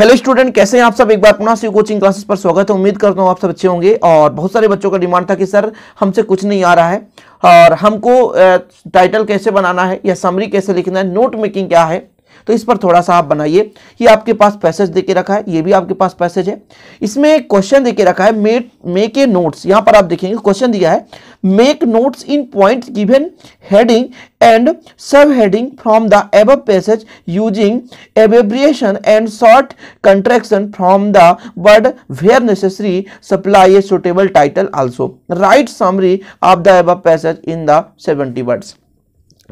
hello student कैसे हैं आप सब एक बार पुनः से कोचिंग क्लासेस पर स्वागत है उम्मीद करता हूँ आप सब अच्छे होंगे और बहुत सारे बच्चों का डिमांड था कि सर हमसे कुछ नहीं आ रहा है और हमको टाइटल कैसे बनाना है या समरी कैसे लिखना है नोट मेकिंग क्या है तो इस पर थोड़ा सा आप बनाइए ये आपके पास पैसेज देके रखा है ये भी आपके पास पैसेज है इसमें एक क्वेश्चन देके रखा है मेक मेक ए नोट्स यहाँ पर आप देखेंगे क्वेश्चन दिया है make notes in point given heading and sub heading from the above passage using abbreviation and short contraction from the word where necessary supply a suitable title also write summary of the above passage in the seventy words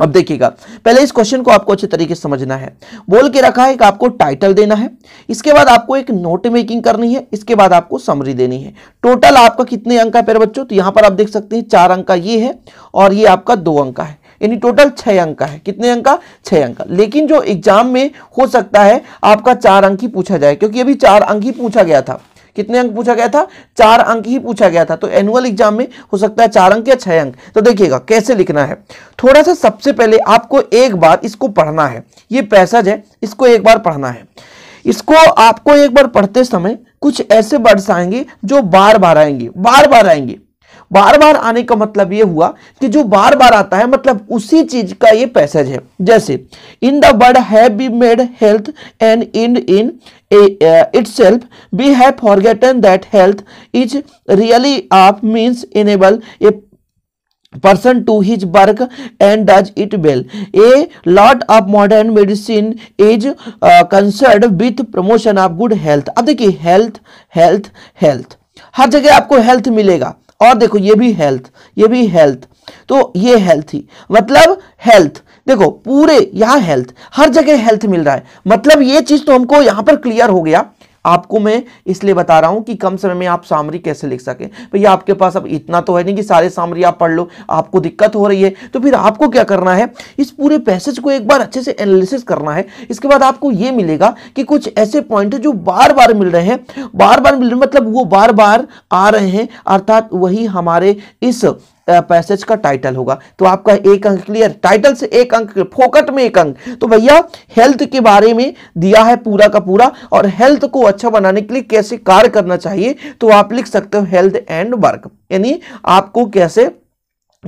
अब देखिएगा पहले इस question को आपको अच्छे तरीके से समझना है बोल के रखा है कि आपको टाइटल देना है इसके बाद आपको एक नोट मेकिंग करनी है इसके बाद आपको समरी देनी है टोटल आपका कितने अंक है पेरे बच्चों तो यहां पर आप देख सकते हैं चार अंक का ये है और ये आपका दो अंक का है यानी टोटल छह अंक का है कितने अंक का छह अंक का लेकिन जो एग्जाम में हो सकता है आपका चार अंक ही पूछा जाए क्योंकि अभी चार अंक ही पूछा गया था कितने अंक पूछा गया था चार अंक ही पूछा गया था तो एनुअल एग्जाम में हो सकता है चार अंक या छह अंक तो देखिएगा कैसे लिखना है थोड़ा सा सबसे पहले आपको एक बार इसको पढ़ना है ये पैसेज है इसको एक बार पढ़ना है इसको आपको एक बार पढ़ते समय कुछ ऐसे वर्ड्स आएंगे जो बार बार आएंगे बार बार आएंगे बार बार आने का मतलब ये हुआ कि जो बार बार आता है मतलब उसी चीज का ये पैसेज है जैसे in the word have it self be have forgotten that health is really आप means enable a person to his work and does it well a lot of modern medicine is concerned with promotion of good health अब देखिए health health health हर जगह आपको health मिलेगा और देखो ये भी हेल्थ ये भी हेल्थ तो ये हेल्थ ही मतलब हेल्थ देखो पूरे यहां हेल्थ हर जगह हेल्थ मिल रहा है मतलब ये चीज तो हमको यहां पर क्लियर हो गया आपको मैं इसलिए बता रहा हूँ कि कम समय में आप सामरी कैसे लिख सकें भैया आपके पास अब इतना तो है नहीं कि सारे सामरी आप पढ़ लो आपको दिक्कत हो रही है तो फिर आपको क्या करना है इस पूरे पैसेज को एक बार अच्छे से एनालिसिस करना है इसके बाद आपको ये मिलेगा कि कुछ ऐसे पॉइंट जो बार बार मिल रहे हैं बार बार मिल रहे मतलब वो बार बार आ रहे हैं अर्थात वही हमारे इस पैसेज का टाइटल होगा तो आपका एक अंक क्लियर टाइटल से एक अंक फोकट में एक अंक तो भैया हेल्थ के बारे में दिया है पूरा का पूरा और हेल्थ को अच्छा बनाने के लिए कैसे कार्य करना चाहिए तो आप लिख सकते हो हेल्थ एंड वर्क यानी आपको कैसे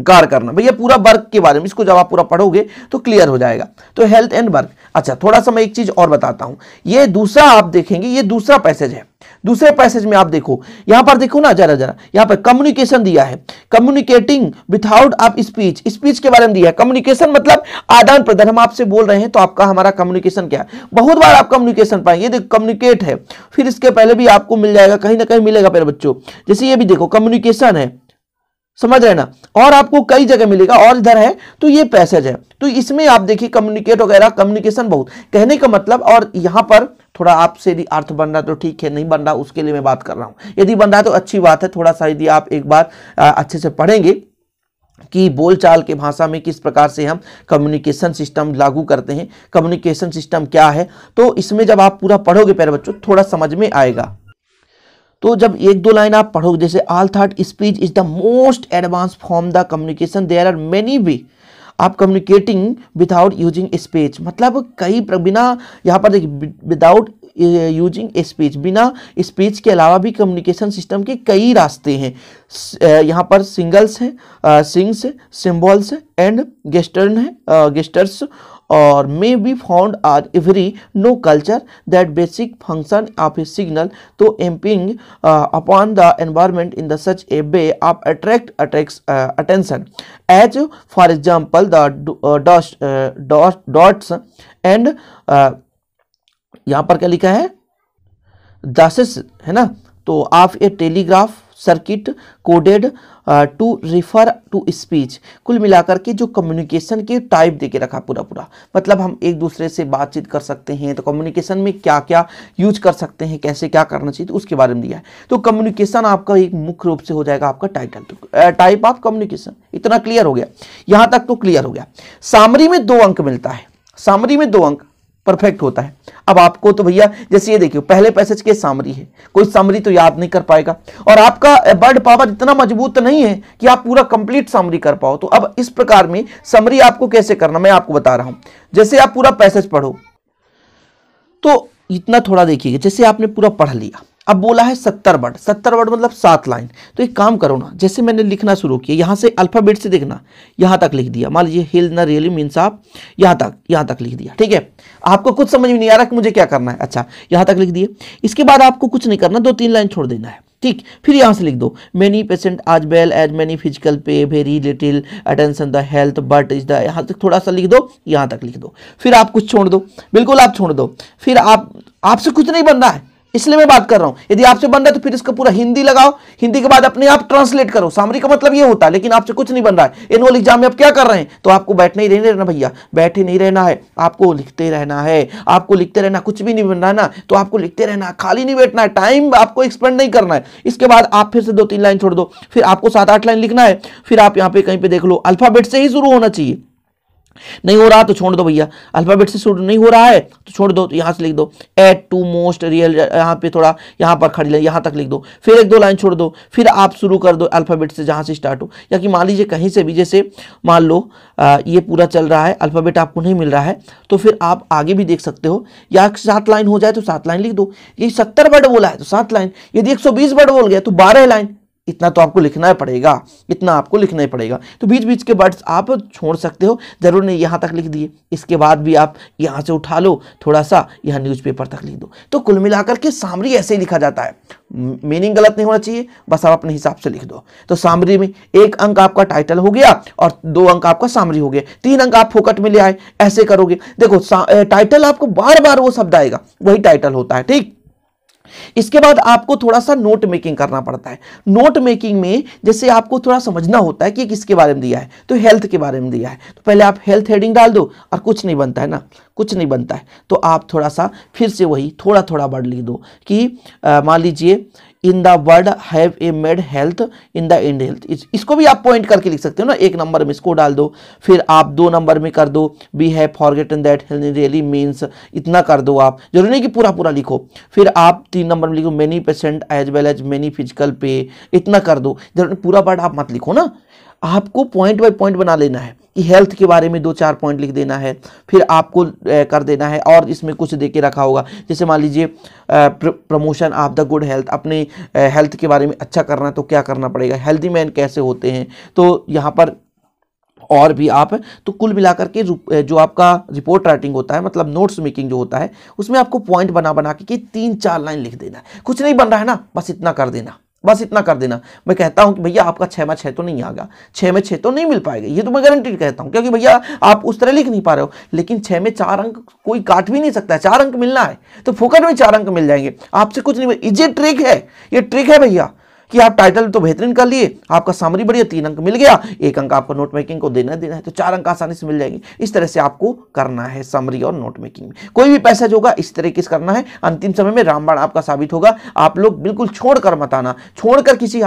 कार्य करना भैया पूरा वर्क के बारे में इसको जब आप पूरा पढ़ोगे तो क्लियर हो जाएगा तो हेल्थ एंड वर्क अच्छा थोड़ा सा मैं एक चीज और बताता हूं ये दूसरा आप देखेंगे ये दूसरा पैसेज है दूसरे पैसेज में आप देखो यहां पर देखो ना जरा जरा यहां पर कम्युनिकेशन दिया है कम्युनिकेटिंग विथआउट आप स्पीच स्पीच के बारे में दिया है कम्युनिकेशन मतलब आदान प्रदान हम आपसे बोल रहे हैं तो आपका हमारा कम्युनिकेशन क्या है बहुत बार आप कम्युनिकेशन पाएंगे देखो कम्युनिकेट है फिर इसके पहले भी आपको मिल जाएगा कहीं ना कहीं मिलेगा पहले बच्चों जैसे ये भी देखो कम्युनिकेशन है समझ रहे ना और आपको कई जगह मिलेगा और इधर है तो ये पैसेज है तो इसमें आप देखिए कम्युनिकेट वगैरह कम्युनिकेशन बहुत कहने का मतलब और यहाँ पर थोड़ा आपसे यदि अर्थ बन रहा तो ठीक है नहीं बन रहा उसके लिए मैं बात कर रहा हूँ यदि बन रहा तो अच्छी बात है थोड़ा सा यदि आप एक बार अच्छे से पढ़ेंगे कि बोलचाल के भाषा में किस प्रकार से हम कम्युनिकेशन सिस्टम लागू करते हैं कम्युनिकेशन सिस्टम क्या है तो इसमें जब आप पूरा पढ़ोगे प्यारे बच्चों थोड़ा समझ में आएगा तो जब एक दो लाइन आप पढ़ोगे जैसे all third speech is the most advance form the communication there are many way आप कम्युनिकेटिंग विदाउट यूजिंग स्पीच मतलब कई बिना यहाँ पर देखिए विदाउट यूजिंग स्पीच बिना स्पीच के अलावा भी कम्युनिकेशन सिस्टम के कई रास्ते हैं यहाँ पर सिंगल्स हैं सिंग्स सिम्बॉल्स एंड गेस्टर्न है गेस्टर्स और may be found are every no culture that basic function of a signal to impinge upon the environment in the such a way आप attract attract attention as for example the dots and यहाँ पर क्या लिखा है dashes है ना तो of a telegraph circuit coded to refer to speech कुल मिलाकर के जो कम्युनिकेशन के टाइप दे के रखा पूरा पूरा मतलब हम एक दूसरे से बातचीत कर सकते हैं तो कम्युनिकेशन में क्या क्या यूज कर सकते हैं कैसे क्या करना चाहिए तो उसके बारे में दिया है तो कम्युनिकेशन आपका एक मुख्य रूप से हो जाएगा आपका टाइटल टाइप ऑफ कम्युनिकेशन इतना क्लियर हो गया यहाँ तक तो क्लियर हो गया सामरी में दो अंक मिलता है सामरी में दो अंक परफेक्ट होता है अब आपको तो भैया जैसे ये देखिए पहले पैसेज के सामरी है कोई सामरी तो याद नहीं कर पाएगा और आपका बर्ड पावर इतना मजबूत तो नहीं है कि आप पूरा कंप्लीट सामरी कर पाओ तो अब इस प्रकार में समरी आपको कैसे करना मैं आपको बता रहा हूं जैसे आप पूरा पैसेज पढ़ो तो इतना थोड़ा देखिएगा जैसे आपने पूरा पढ़ लिया अब बोला है सत्तर वर्ड सत्तर वर्ड मतलब सात लाइन तो एक काम करो ना जैसे मैंने लिखना शुरू किया यहाँ से अल्फ़ाबेट से देखना यहाँ तक लिख दिया मान लीजिए हिल न रियली मीन आप यहाँ तक यहाँ तक लिख दिया ठीक है आपको कुछ समझ में नहीं आ रहा कि मुझे क्या करना है अच्छा यहाँ तक लिख दिया इसके बाद आपको कुछ नहीं करना दो तीन लाइन छोड़ देना है ठीक फिर यहाँ से लिख दो many patient as well as many physical pay very little attention the health but is the यहाँ तक थोड़ा सा लिख दो यहाँ तक लिख दो फिर आप कुछ छोड़ दो बिल्कुल आप छोड़ दो फिर आप आपसे कुछ नहीं बन रहा है इसलिए मैं बात कर रहा हूं यदि आपसे बन रहा है तो फिर इसका पूरा हिंदी लगाओ हिंदी के बाद अपने आप ट्रांसलेट करो सामरी का मतलब ये होता है लेकिन आपसे कुछ नहीं बन रहा है एनुअल एग्जाम में आप क्या कर रहे हैं तो आपको बैठने ही नहीं रहना भैया बैठे नहीं रहना है आपको लिखते रहना है आपको लिखते रहना कुछ भी नहीं बन रहा है ना तो आपको लिखते रहना खाली नहीं बैठना है टाइम आपको एक्सपेंड नहीं करना है इसके बाद आप फिर से दो तीन लाइन छोड़ दो फिर आपको सात आठ लाइन लिखना है फिर आप यहाँ पे कहीं पर देख लो अल्फाबेट से ही शुरू होना चाहिए नहीं हो रहा तो छोड़ दो भैया अल्फाबेट से शुरू नहीं हो रहा है तो छोड़ दो तो यहाँ से लिख दो एट टू मोस्ट रियल यहाँ पे थोड़ा यहाँ पर खड़ी लाइन यहाँ तक लिख दो फिर एक दो लाइन छोड़ दो फिर आप शुरू कर दो अल्फाबेट से जहाँ से स्टार्ट हो या कि मान लीजिए कहीं से भी जैसे मान लो आ, ये पूरा चल रहा है अल्फाबेट आपको नहीं मिल रहा है तो फिर आप आगे भी देख सकते हो या सात लाइन हो जाए तो सात लाइन लिख दो ये सत्तर वर्ड बोला है तो सात लाइन यदि तो एक वर्ड बोल गया तो बारह लाइन इतना तो आपको लिखना पड़ेगा इतना आपको लिखना ही पड़ेगा तो बीच बीच के वर्ड्स आप छोड़ सकते हो ज़रूर नहीं यहाँ तक लिख दिए इसके बाद भी आप यहाँ से उठा लो थोड़ा सा यहाँ न्यूज़पेपर तक लिख दो तो कुल मिलाकर के सामरी ऐसे ही लिखा जाता है मीनिंग गलत नहीं होना चाहिए बस आप अपने हिसाब से लिख दो तो सामरी में एक अंक आपका टाइटल हो गया और दो अंक आपका सामरी हो गया तीन अंक आप फोकट में ले आए ऐसे करोगे देखो टाइटल आपको बार बार वो शब्द आएगा वही टाइटल होता है ठीक इसके बाद आपको थोड़ा सा नोट मेकिंग करना पड़ता है नोट मेकिंग में जैसे आपको थोड़ा समझना होता है कि किसके बारे में दिया है तो हेल्थ के बारे में दिया है तो पहले आप हेल्थ हेडिंग डाल दो और कुछ नहीं बनता है ना कुछ नहीं बनता है तो आप थोड़ा सा फिर से वही थोड़ा थोड़ा बढ़ लिख दो कि मान लीजिए in the word have a made health in the end health इसको भी आप पॉइंट करके लिख सकते हो ना एक नंबर में इसको डाल दो फिर आप दो नंबर में कर दो we have in that health really means इतना कर दो आप जरूरी नहीं कि पूरा पूरा लिखो फिर आप तीन नंबर में लिखो many patient as well as many physical pay इतना कर दो जरूरी पूरा पार्ट आप मत लिखो ना आपको पॉइंट बाय पॉइंट बना लेना है हेल्थ के बारे में दो चार पॉइंट लिख देना है फिर आपको कर देना है और इसमें कुछ दे के रखा होगा जैसे मान लीजिए promotion of the good health अपने हेल्थ के बारे में अच्छा करना है तो क्या करना पड़ेगा हेल्दी मैन कैसे होते हैं तो यहाँ पर और भी आप तो कुल मिलाकर के जो आपका रिपोर्ट राइटिंग होता है मतलब नोट्स मेकिंग जो होता है उसमें आपको पॉइंट बना बना के तीन चार लाइन लिख देना है कुछ नहीं बन रहा है ना बस इतना कर देना बस इतना कर देना मैं कहता हूं कि भैया आपका छः में छः तो नहीं आगा छः में छः तो नहीं मिल पाएगा ये तो मैं गारंटी कहता हूं क्योंकि भैया आप उस तरह लिख नहीं पा रहे हो लेकिन छः में चार अंक कोई काट भी नहीं सकता है चार अंक मिलना है तो फोकट में चार अंक मिल जाएंगे आपसे कुछ नहीं ये ट्रिक है ये ट्रिक है भैया कि आप टाइटल तो बेहतरीन कर लिए आपका समरी बढ़िया तीन अंक मिल गया एक अंक आपको नोट मेकिंग को देना देना है तो चार अंक आसानी से मिल जाएंगे इस तरह से आपको करना है समरी और नोट मेकिंग में कोई भी पैसेज होगा इस तरीके से करना है अंतिम समय में रामबाण आपका साबित होगा आप लोग बिल्कुल छोड़ कर छोड़कर किसी